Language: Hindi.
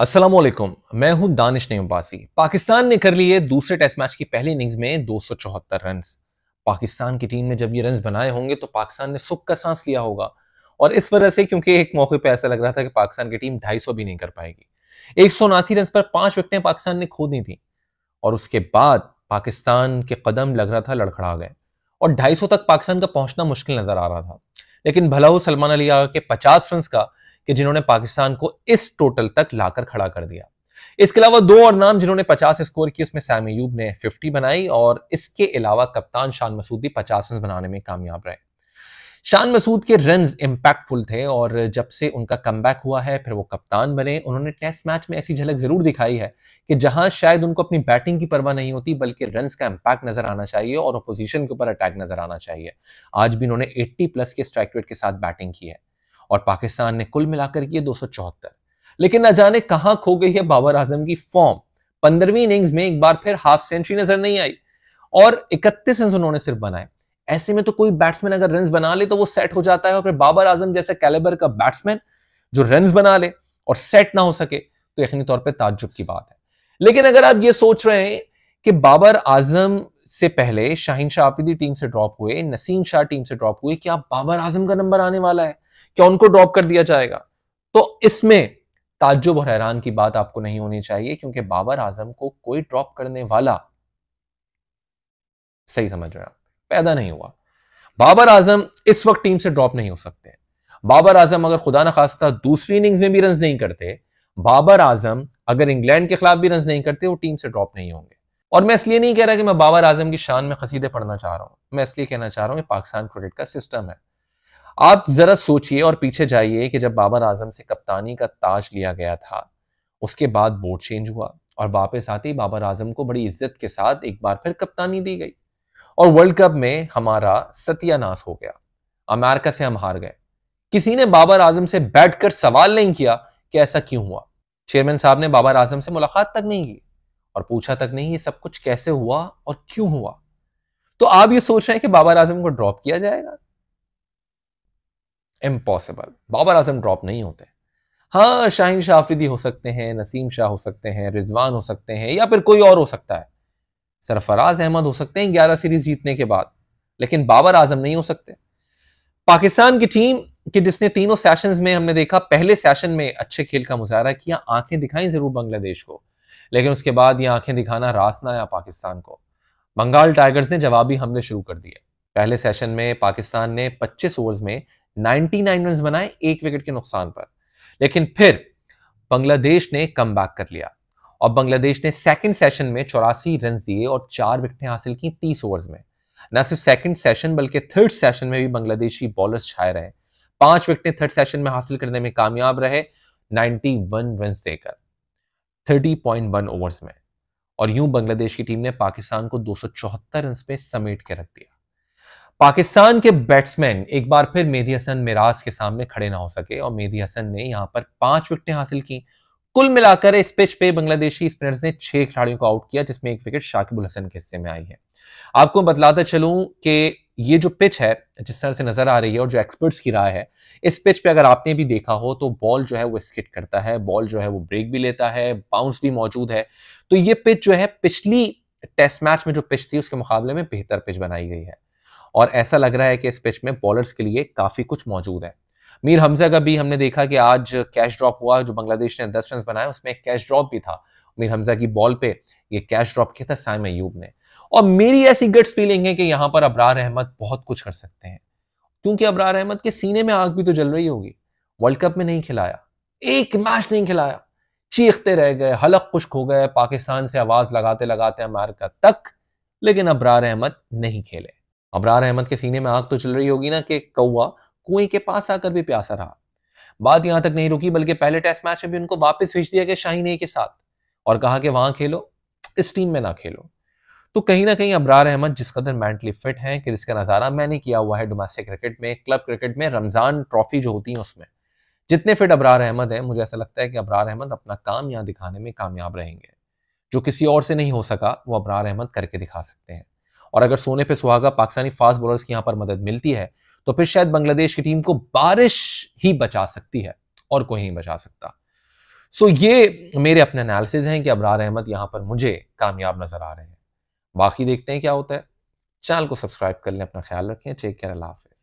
असलम मैं हूं दानिश ने पाकिस्तान ने कर लिए दूसरे टेस्ट मैच की पहली इनिंग्स में दो रन पाकिस्तान की टीम ने जब ये रन बनाए होंगे तो पाकिस्तान ने सुख का सांस लिया होगा और इस वजह से क्योंकि एक मौके पर ऐसा लग रहा था कि पाकिस्तान की टीम 250 भी नहीं कर पाएगी एक सौ उनासी रन पर पांच विकटें पाकिस्तान ने खो दी थी और उसके बाद पाकिस्तान के कदम लग रहा था लड़खड़ा गए और ढाई तक पाकिस्तान का पहुंचना मुश्किल नजर आ रहा था लेकिन भला हो सलमान अली आगा के पचास रन का कि जिन्होंने पाकिस्तान को इस टोटल तक लाकर खड़ा कर दिया इसके अलावा दो और नाम जिन्होंने 50 स्कोर किए उसमें सैमी यूब ने 50 बनाई और इसके अलावा कप्तान शान मसूद भी पचास रन बनाने में कामयाब रहे शान मसूद के रन इम्पैक्टफुल थे और जब से उनका कम हुआ है फिर वो कप्तान बने उन्होंने टेस्ट मैच में ऐसी झलक जरूर दिखाई है कि जहां शायद उनको अपनी बैटिंग की परवाह नहीं होती बल्कि रन का इम्पैक्ट नजर आना चाहिए और अपोजिशन के ऊपर अटैक नजर आना चाहिए आज भी उन्होंने 80 प्लस के स्ट्राइक रेट के साथ बैटिंग की है और पाकिस्तान ने कुल मिलाकर किए दो लेकिन न जाने कहां खो गई है बाबर आजम की फॉर्म पंद्रहवीं इनिंग्स में एक बार फिर हाफ सेंचुरी नजर नहीं आई और इकतीस रन उन्होंने सिर्फ बनाए ऐसे में तो कोई बैट्समैन अगर रन बना ले तो वो सेट हो जाता है और फिर बाबर आजम जैसे कैलेबर का बैट्समैन जो रन बना ले और सेट ना हो सके तो यकीनी तौर पर ताजुब की बात है लेकिन अगर आप ये सोच रहे हैं कि बाबर आजम से पहले शाहिन शाह आफिदी टीम से ड्रॉप हुए नसीम शाह टीम से ड्रॉप हुए क्या बाबर आजम का नंबर आने वाला है क्या उनको ड्रॉप कर दिया जाएगा तो इसमें ताज्जुब और हैरान की बात आपको नहीं होनी चाहिए क्योंकि बाबर आजम को कोई ड्रॉप करने वाला सही समझ रहे पैदा नहीं हुआ बाबर आजम इस वक्त टीम से ड्रॉप नहीं हो सकते बाबर आजम अगर खुदा न खास्ता दूसरी इनिंग्स में भी रन नहीं करते बाबर आजम अगर इंग्लैंड के खिलाफ भी रन नहीं करते वो टीम से ड्रॉप नहीं होंगे और मैं इसलिए नहीं कह रहा कि मैं बाबर आजम की शान में खसीदे पढ़ना चाह रहा हूं मैं इसलिए कहना चाह रहा हूं कि पाकिस्तान क्रिकेट का सिस्टम है आप जरा सोचिए और पीछे जाइए कि जब बाबर आजम से कप्तानी का ताज लिया गया था उसके बाद बोर्ड चेंज हुआ और वापस आते ही बाबर आजम को बड़ी इज्जत के साथ एक बार फिर कप्तानी दी गई और वर्ल्ड कप में हमारा सत्यानाश हो गया अमेरिका से हम हार गए किसी ने बाबर आजम से बैठकर सवाल नहीं किया कि ऐसा क्यों हुआ चेयरमैन साहब ने बाबर आजम से मुलाकात तक नहीं की और पूछा तक नहीं ये सब कुछ कैसे हुआ और क्यों हुआ तो आप ये सोच रहे हैं कि बाबर आजम को ड्रॉप किया जाएगा इम्पॉसिबल बाबर आजम ड्रॉप नहीं होते हाँ शाहिन शाह आफरीदी हो सकते हैं नसीम शाह हो सकते हैं रिजवान हो सकते हैं या फिर कोई और हो सकता है सरफराज अहमद हो सकते हैं ग्यारह सीरीज जीतने के बाद लेकिन बाबर आजम नहीं हो सकते पाकिस्तान की टीम कि जिसने तीनों सेशन में हमने देखा पहले सेशन में अच्छे खेल का मुजाहरा किया आंखें दिखाई जरूर बांग्लादेश को लेकिन उसके बाद ये आंखें दिखाना रास ना आया पाकिस्तान को बंगाल टाइगर्स ने जवाबी हमले शुरू कर दिए पहले सेशन में पाकिस्तान ने 25 ओवर्स में 99 रन बनाए एक विकेट के नुकसान पर लेकिन फिर बांग्लादेश ने कम कर लिया और बांग्लादेश ने सेकंड सेशन में चौरासी रन दिए और चार विकेटें हासिल की तीस ओवर्स में न सिर्फ सेकंड सेशन बल्कि थर्ड सेशन में भी बांग्लादेशी बॉलर्स छाए रहे पांच विकेटें थर्ड सेशन में हासिल करने में कामयाब रहे 91 रन देकर 30.1 ओवर्स में और यूं बांग्लादेश की टीम ने पाकिस्तान को दो रन पे समेट के रख दिया पाकिस्तान के बैट्समैन एक बार फिर मेहदी हसन मिराज के सामने खड़े ना हो सके और मेहदी हसन ने यहां पर पांच विकेटें हासिल की कुल मिलाकर इस पिच पे बांग्लादेशी स्पिनर्स ने छह खिलाड़ियों को आउट किया जिसमें एक विकेट शाकिबुल हसन के हिस्से में आई है आपको बतलाता चलूं कि ये जो पिच है जिस तरह से नजर आ रही है और जो एक्सपर्ट्स की राय है इस पिच पे अगर आपने भी देखा हो तो बॉल जो है वो स्किट करता है बॉल जो है वो ब्रेक भी लेता है बाउंस भी मौजूद है तो ये पिच जो है पिछली टेस्ट मैच में जो पिच थी उसके मुकाबले में बेहतर पिच बनाई गई है और ऐसा लग रहा है कि इस पिच में बॉलर्स के लिए काफ़ी कुछ मौजूद है मीर हमजा का भी हमने देखा कि आज कैश ड्रॉप हुआ जो बांग्लादेश ने दस रन बनाए उसमें एक कैश ड्रॉप भी था मीर हमजा की बॉल पे ये कैश ड्रॉप किया था साइम अयूब ने और मेरी ऐसी गट्स फीलिंग है कि यहां पर अबरार अहमद बहुत कुछ कर सकते हैं क्योंकि अबरार अहमद के सीने में आग भी तो जल रही होगी वर्ल्ड कप में नहीं खिलाया एक मैच नहीं खिलाया चीखते रह गए हलक खुश्क हो गए पाकिस्तान से आवाज लगाते लगाते अमेरिका तक लेकिन अबरार अहमद नहीं खेले अबरार अहमद के सीने में आग तो चल रही होगी ना कि कौआ कुएं के पास आकर भी प्यासा रहा बात यहां तक नहीं रुकी बल्कि पहले टेस्ट मैच में भी उनको वापस भेज दिया गया शाहीन के साथ और कहा कि वहां खेलो इस टीम में ना खेलो तो कहीं ना कहीं अबरार अहमद जिस कदर मेंटली फिट हैं कि जिसका नज़ारा मैंने किया हुआ है डोमेस्टिक क्रिकेट में क्लब क्रिकेट में रमज़ान ट्रॉफी जो होती है उसमें जितने फिट अबरार अहमद है मुझे ऐसा लगता है कि अबरार अहमद अपना काम यहाँ दिखाने में कामयाब रहेंगे जो किसी और से नहीं हो सका वो अबरार अहमद करके दिखा सकते हैं और अगर सोने पे सुहागा पाकिस्तानी फास्ट बॉलर्स की यहाँ पर मदद मिलती है तो फिर शायद बांग्लादेश की टीम को बारिश ही बचा सकती है और कोई नहीं बचा सकता सो ये मेरे अपने एनालिसिस हैं कि अबरार अहमद यहाँ पर मुझे कामयाब नजर आ रहे हैं बाकी देखते हैं क्या होता है चैनल को सब्सक्राइब कर लें अपना ख्याल रखें टेक केयर अल्लाह हाफिज